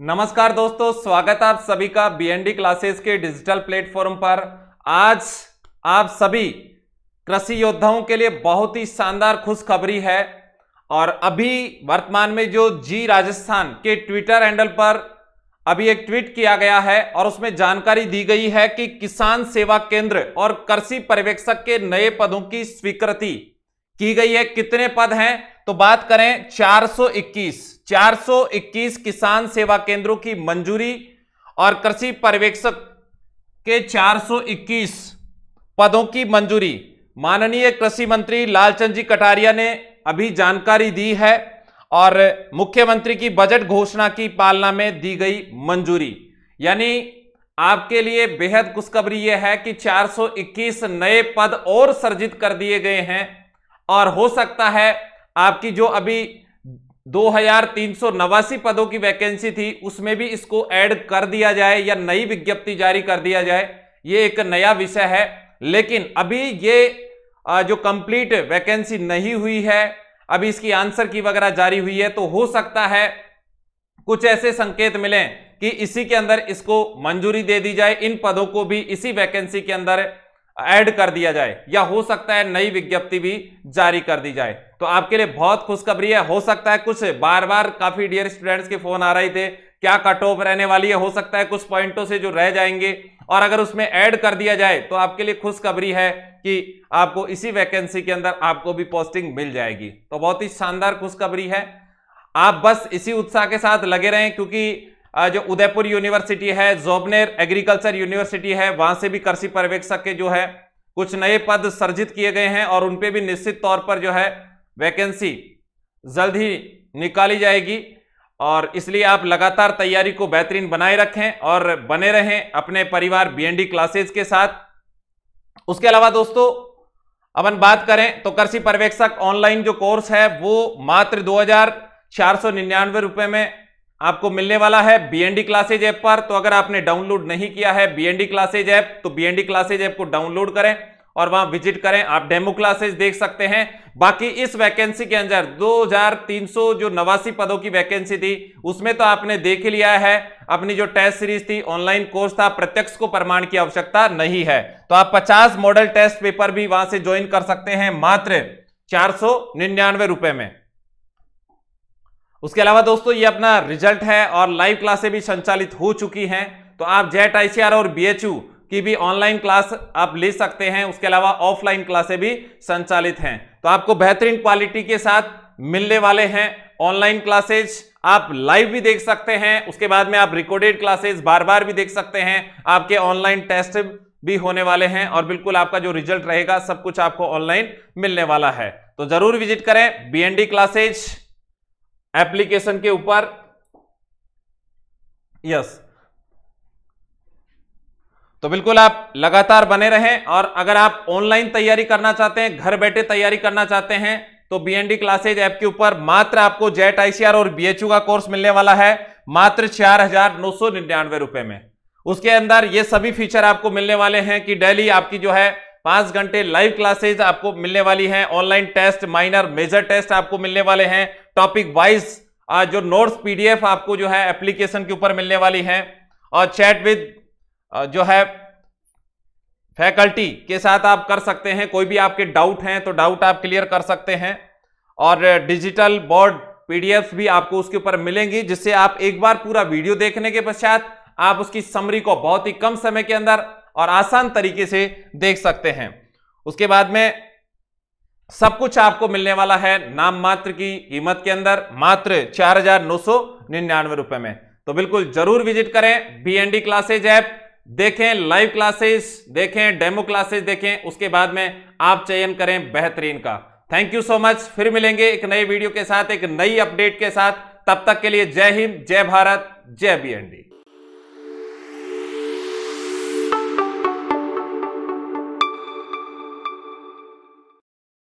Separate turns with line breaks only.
नमस्कार दोस्तों स्वागत आप सभी का बीएनडी क्लासेस के डिजिटल प्लेटफॉर्म पर आज आप सभी कृषि योद्धाओं के लिए बहुत ही शानदार खुशखबरी है और अभी वर्तमान में जो जी राजस्थान के ट्विटर हैंडल पर अभी एक ट्वीट किया गया है और उसमें जानकारी दी गई है कि किसान सेवा केंद्र और कृषि पर्यवेक्षक के नए पदों की स्वीकृति की गई है कितने पद हैं तो बात करें 421 421 किसान सेवा केंद्रों की मंजूरी और कृषि पर्यवेक्षक के 421 पदों की मंजूरी माननीय कृषि मंत्री लालचंद जी कटारिया ने अभी जानकारी दी है और मुख्यमंत्री की बजट घोषणा की पालना में दी गई मंजूरी यानी आपके लिए बेहद खुशखबरी यह है कि 421 नए पद और सर्जित कर दिए गए हैं और हो सकता है आपकी जो अभी दो हजार तीन सौ नवासी पदों की वैकेंसी थी उसमें भी इसको ऐड कर दिया जाए या नई विज्ञप्ति जारी कर दिया जाए ये एक नया विषय है लेकिन अभी ये जो कंप्लीट वैकेंसी नहीं हुई है अभी इसकी आंसर की वगैरह जारी हुई है तो हो सकता है कुछ ऐसे संकेत मिले कि इसी के अंदर इसको मंजूरी दे दी जाए इन पदों को भी इसी वैकेंसी के अंदर ऐड कर दिया जाए या हो सकता है नई विज्ञप्ति भी जारी कर दी जाए तो आपके लिए बहुत खुशखबरी है हो सकता है कुछ बार बार काफी डियर स्टूडेंट्स के फोन आ रहे थे क्या कट ऑफ रहने वाली है हो सकता है कुछ पॉइंटों से जो रह जाएंगे और अगर उसमें ऐड कर दिया जाए तो आपके लिए खुशखबरी है कि आपको इसी वैकेंसी के अंदर आपको भी पोस्टिंग मिल जाएगी तो बहुत ही शानदार खुशखबरी है आप बस इसी उत्साह के साथ लगे रहें क्योंकि जो उदयपुर यूनिवर्सिटी है जोबनेर एग्रीकल्चर यूनिवर्सिटी है वहां से भी कृषि पर्यवेक्षक के जो है कुछ नए पद सर्जित किए गए हैं और उनपे भी निश्चित तौर पर जो है वैकेंसी जल्द ही निकाली जाएगी और इसलिए आप लगातार तैयारी को बेहतरीन बनाए रखें और बने रहें अपने परिवार बीएनडी क्लासेस के साथ उसके अलावा दोस्तों अपन बात करें तो कृषि पर्यवेक्षक ऑनलाइन जो कोर्स है वो मात्र दो हजार में आपको मिलने वाला है बीएनडी क्लासेज ऐप पर तो अगर आपने डाउनलोड नहीं किया है बीएनडी क्लासेज ऐप तो बीएनडी क्लासेज ऐप को डाउनलोड करें और वहां विजिट करें आप डेमो क्लासेस देख सकते हैं बाकी इस वैकेंसी के अंदर 2300 जो नवासी पदों की वैकेंसी थी उसमें तो आपने देख ही लिया है अपनी जो टेस्ट सीरीज थी ऑनलाइन कोर्स था प्रत्यक्ष को प्रमाण की आवश्यकता नहीं है तो आप 50 मॉडल टेस्ट पेपर भी वहां से ज्वाइन कर सकते हैं मात्र चार सौ निन्यानवे रुपए में उसके अलावा दोस्तों ये अपना रिजल्ट है और लाइव क्लासें भी संचालित हो चुकी हैं तो आप जेट आईसीआर और बीएचयू की भी ऑनलाइन क्लास आप ले सकते हैं उसके अलावा ऑफलाइन क्लासें भी संचालित हैं तो आपको बेहतरीन क्वालिटी के साथ मिलने वाले हैं ऑनलाइन क्लासेज आप लाइव भी देख सकते हैं उसके बाद में आप रिकॉर्डेड क्लासेज बार बार भी देख सकते हैं आपके ऑनलाइन टेस्ट भी होने वाले हैं और बिल्कुल आपका जो रिजल्ट रहेगा सब कुछ आपको ऑनलाइन मिलने वाला है तो जरूर विजिट करें B N D classes application के ऊपर यस तो बिल्कुल आप लगातार बने रहें और अगर आप ऑनलाइन तैयारी करना चाहते हैं घर बैठे तैयारी करना चाहते हैं तो बीएनडी क्लासेज ऐप के ऊपर मात्र आपको जेट आईसीआर और बीएचयू का कोर्स मिलने वाला है मात्र चार हजार नौ सौ निन्यानवे रुपए में उसके अंदर ये सभी फीचर आपको मिलने वाले हैं कि डेली आपकी जो है पांच घंटे लाइव क्लासेज आपको मिलने वाली हैं online test minor major test आपको मिलने वाले हैं टॉपिक वाइज जो नोट्स पीडीएफ आपको जो है एप्लीकेशन के ऊपर मिलने वाली है और चैट विद जो है फैकल्टी के साथ आप कर सकते हैं कोई भी आपके डाउट हैं तो डाउट आप क्लियर कर सकते हैं और डिजिटल बोर्ड पीडीएफ भी आपको उसके ऊपर मिलेंगी जिससे आप एक बार पूरा वीडियो देखने के पश्चात आप उसकी समरी को बहुत ही कम समय के अंदर और आसान तरीके से देख सकते हैं उसके बाद में सब कुछ आपको मिलने वाला है नाम मात्र की कीमत के अंदर मात्र चार हजार नौ सौ निन्यानवे रुपए में तो बिल्कुल जरूर विजिट करें बी एनडी क्लासेज ऐप देखें लाइव क्लासेस देखें डेमो क्लासेस देखें उसके बाद में आप चयन करें बेहतरीन का थैंक यू सो मच फिर मिलेंगे एक नए वीडियो के साथ एक नई अपडेट के साथ तब तक के लिए जय हिंद जय भारत जय बी